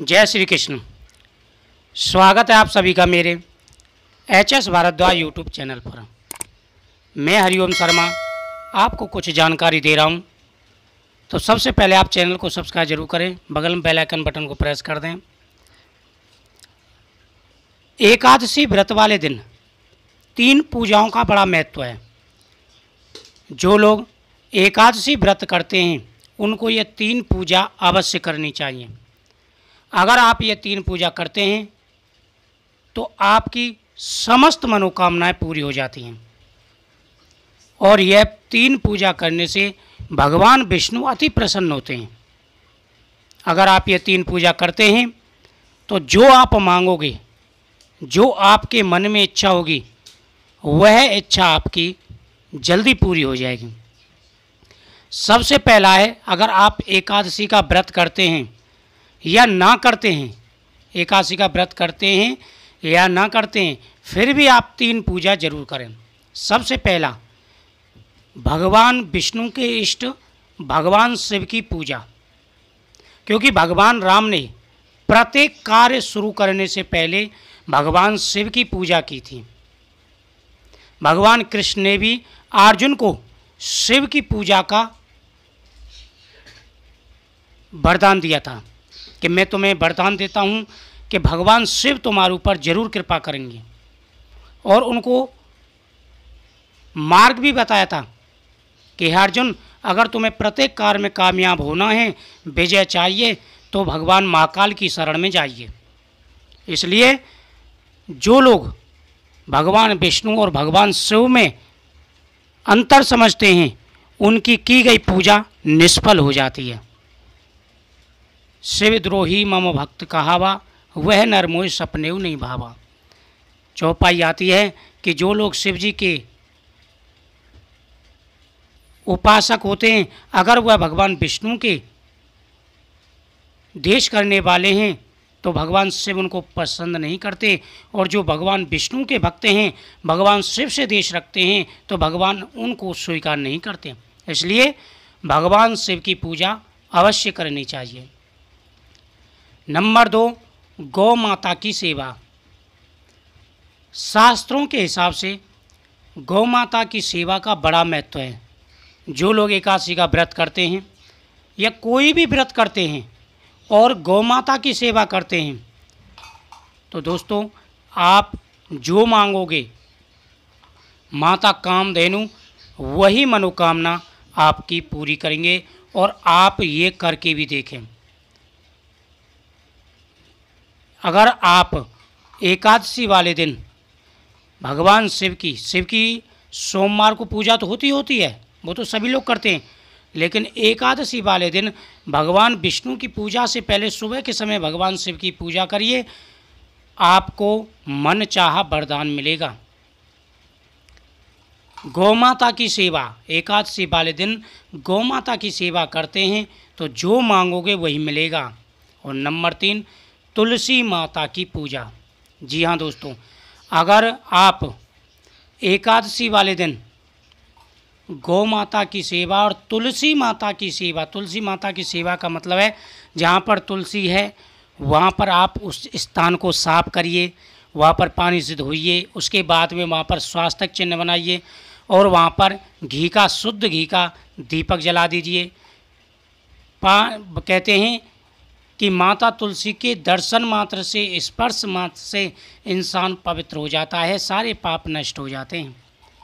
जय श्री कृष्ण स्वागत है आप सभी का मेरे H S Bhardwaj YouTube channel पर मैं हरिओम शर्मा आपको कुछ जानकारी दे रहा हूं तो सबसे पहले आप चैनल को सब्सक्राइब जरूर करें बगल में बेल आइकन बटन को प्रेस कर दें एकादशी व्रत वाले दिन तीन पूजाओं का बड़ा महत्व है जो लोग एकादशी व्रत करते हैं उनको ये तीन पूजा अवश्य करनी चाहिए अगर आप ये तीन पूजा करते हैं तो आपकी समस्त मनोकामनाएं पूरी हो जाती हैं और यह तीन पूजा करने से भगवान विष्णु अति प्रसन्न होते हैं अगर आप ये तीन पूजा करते हैं तो जो आप मांगोगे जो आपके मन में इच्छा होगी वह इच्छा आपकी जल्दी पूरी हो जाएगी सबसे पहला है अगर आप एकादशी का व्रत करते हैं या ना करते हैं एकादशी का व्रत करते हैं या ना करते हैं फिर भी आप तीन पूजा जरूर करें सबसे पहला भगवान विष्णु के इष्ट भगवान शिव की पूजा क्योंकि भगवान राम ने प्रत्येक कार्य शुरू करने से पहले भगवान शिव की पूजा की थी भगवान कृष्ण ने भी अर्जुन को शिव की पूजा का वरदान दिया था कि मैं तुम्हें वरदान देता हूँ कि भगवान शिव तुम्हारे ऊपर जरूर कृपा करेंगे और उनको मार्ग भी बताया था कि अर्जुन अगर तुम्हें प्रत्येक कार्य में कामयाब होना है विजय चाहिए तो भगवान महाकाल की शरण में जाइए इसलिए जो लोग भगवान विष्णु और भगवान शिव में अंतर समझते हैं उनकी की गई पूजा निष्फल हो जाती है शिवद्रोही मम भक्त कहावा वह नर सपने सपनेव नहीं भावा चौपाई आती है कि जो लोग शिव जी के उपासक होते हैं अगर वह भगवान विष्णु के देश करने वाले हैं तो भगवान शिव उनको पसंद नहीं करते और जो भगवान विष्णु के भक्त हैं भगवान शिव से देश रखते हैं तो भगवान उनको स्वीकार नहीं करते इसलिए भगवान शिव की पूजा अवश्य करनी चाहिए नंबर दो गौ माता की सेवा शास्त्रों के हिसाब से गौ माता की सेवा का बड़ा महत्व है जो लोग एकादशी का व्रत करते हैं या कोई भी व्रत करते हैं और गौ माता की सेवा करते हैं तो दोस्तों आप जो मांगोगे माता कामधेनु वही मनोकामना आपकी पूरी करेंगे और आप ये करके भी देखें अगर आप एकादशी वाले दिन भगवान शिव की शिव की सोमवार को पूजा तो होती होती है वो तो सभी लोग करते हैं लेकिन एकादशी वाले दिन भगवान विष्णु की पूजा से पहले सुबह के समय भगवान शिव की पूजा करिए आपको मन चाह वरदान मिलेगा गौमाता की सेवा एकादशी वाले दिन गौमाता की सेवा करते हैं तो जो मांगोगे वही मिलेगा और नंबर तीन तुलसी माता की पूजा जी हाँ दोस्तों अगर आप एकादशी वाले दिन गौ माता की सेवा और तुलसी माता की सेवा तुलसी माता की सेवा का मतलब है जहाँ पर तुलसी है वहाँ पर आप उस स्थान को साफ करिए वहाँ पर पानी से धोइए उसके बाद में वहाँ पर स्वास्थ्य चिन्ह बनाइए और वहाँ पर घी का शुद्ध घी का दीपक जला दीजिए पा कहते हैं कि माता तुलसी के दर्शन मात्र से स्पर्श मात्र से इंसान पवित्र हो जाता है सारे पाप नष्ट हो जाते हैं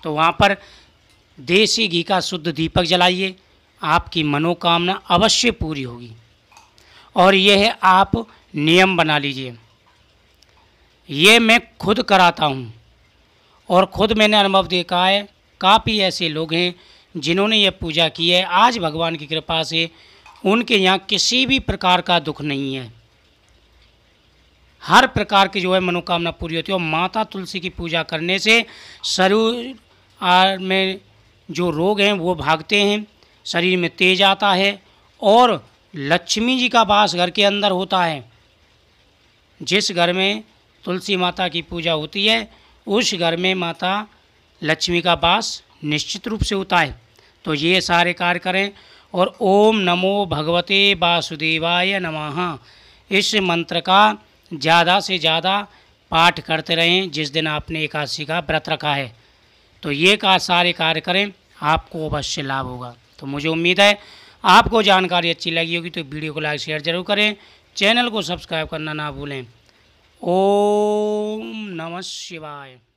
तो वहाँ पर देसी घी का शुद्ध दीपक जलाइए आपकी मनोकामना अवश्य पूरी होगी और यह आप नियम बना लीजिए ये मैं खुद कराता हूँ और ख़ुद मैंने अनुभव देखा है काफ़ी ऐसे लोग हैं जिन्होंने यह पूजा की है आज भगवान की कृपा से उनके यहाँ किसी भी प्रकार का दुख नहीं है हर प्रकार की जो है मनोकामना पूरी होती है और माता तुलसी की पूजा करने से शरीर में जो रोग हैं वो भागते हैं शरीर में तेज आता है और लक्ष्मी जी का वास घर के अंदर होता है जिस घर में तुलसी माता की पूजा होती है उस घर में माता लक्ष्मी का वास निश्चित रूप से होता है तो ये सारे कार्य करें और ओम नमो भगवते वासुदेवाय नमः इस मंत्र का ज़्यादा से ज़्यादा पाठ करते रहें जिस दिन आपने एकादशी का व्रत रखा है तो ये का सारे कार्य करें आपको अवश्य लाभ होगा तो मुझे उम्मीद है आपको जानकारी अच्छी लगी होगी तो वीडियो को लाइक शेयर जरूर करें चैनल को सब्सक्राइब करना ना भूलें ओम नमः शिवाय